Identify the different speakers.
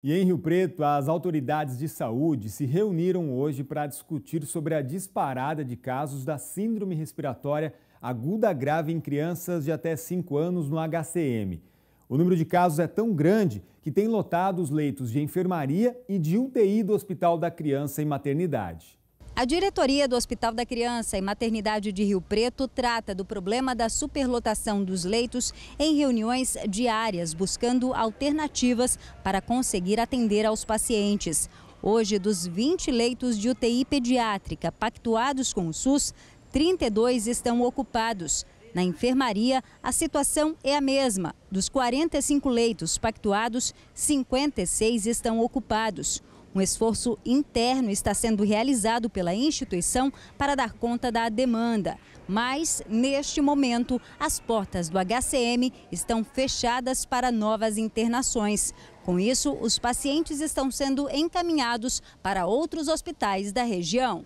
Speaker 1: E em Rio Preto, as autoridades de saúde se reuniram hoje para discutir sobre a disparada de casos da síndrome respiratória aguda grave em crianças de até 5 anos no HCM. O número de casos é tão grande que tem lotado os leitos de enfermaria e de UTI do Hospital da Criança e Maternidade.
Speaker 2: A diretoria do Hospital da Criança e Maternidade de Rio Preto trata do problema da superlotação dos leitos em reuniões diárias, buscando alternativas para conseguir atender aos pacientes. Hoje, dos 20 leitos de UTI pediátrica pactuados com o SUS, 32 estão ocupados. Na enfermaria, a situação é a mesma. Dos 45 leitos pactuados, 56 estão ocupados. Um esforço interno está sendo realizado pela instituição para dar conta da demanda. Mas, neste momento, as portas do HCM estão fechadas para novas internações. Com isso, os pacientes estão sendo encaminhados para outros hospitais da região.